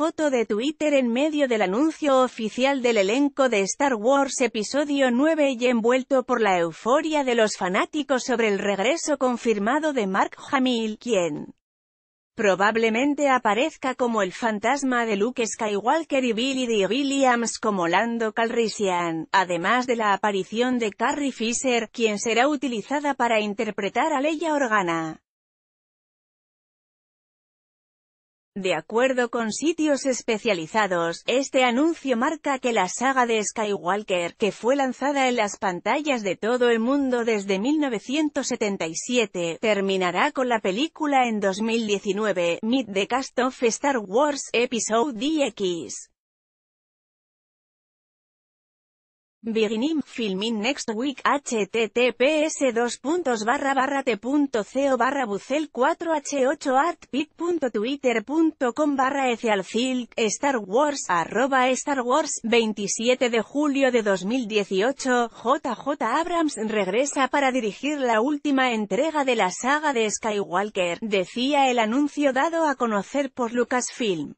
foto de Twitter en medio del anuncio oficial del elenco de Star Wars Episodio 9 y envuelto por la euforia de los fanáticos sobre el regreso confirmado de Mark Hamill, quien probablemente aparezca como el fantasma de Luke Skywalker y Billy Dee Williams como Lando Calrissian, además de la aparición de Carrie Fisher, quien será utilizada para interpretar a Leia Organa. De acuerdo con sitios especializados, este anuncio marca que la saga de Skywalker, que fue lanzada en las pantallas de todo el mundo desde 1977, terminará con la película en 2019, Meet the Cast of Star Wars Episode X. Beginning filming next week https dos barra t.co barra bucel 4 h 8 artpic.twitter.com barra Star Wars arroba Star Wars 27 de julio de 2018 JJ Abrams regresa para dirigir la última entrega de la saga de Skywalker, decía el anuncio dado a conocer por Lucasfilm.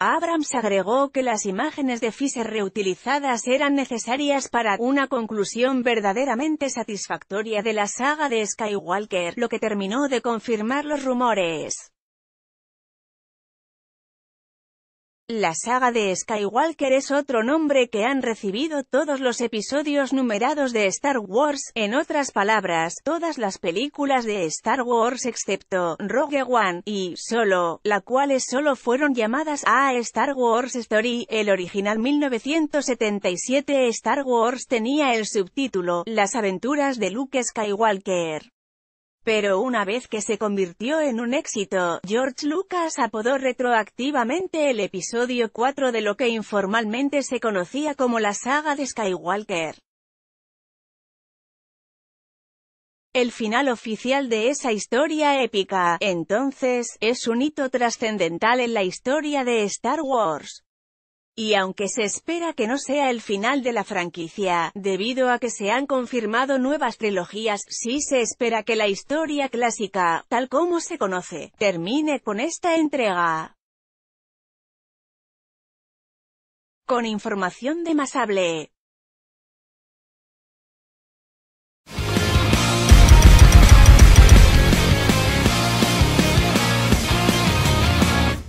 Abrams agregó que las imágenes de Fisher reutilizadas eran necesarias para una conclusión verdaderamente satisfactoria de la saga de Skywalker, lo que terminó de confirmar los rumores. La saga de Skywalker es otro nombre que han recibido todos los episodios numerados de Star Wars, en otras palabras, todas las películas de Star Wars excepto Rogue One y Solo, la cuales solo fueron llamadas a Star Wars Story, el original 1977 Star Wars tenía el subtítulo Las aventuras de Luke Skywalker. Pero una vez que se convirtió en un éxito, George Lucas apodó retroactivamente el episodio 4 de lo que informalmente se conocía como la saga de Skywalker. El final oficial de esa historia épica, entonces, es un hito trascendental en la historia de Star Wars. Y aunque se espera que no sea el final de la franquicia, debido a que se han confirmado nuevas trilogías, sí se espera que la historia clásica, tal como se conoce, termine con esta entrega. Con información de Masable.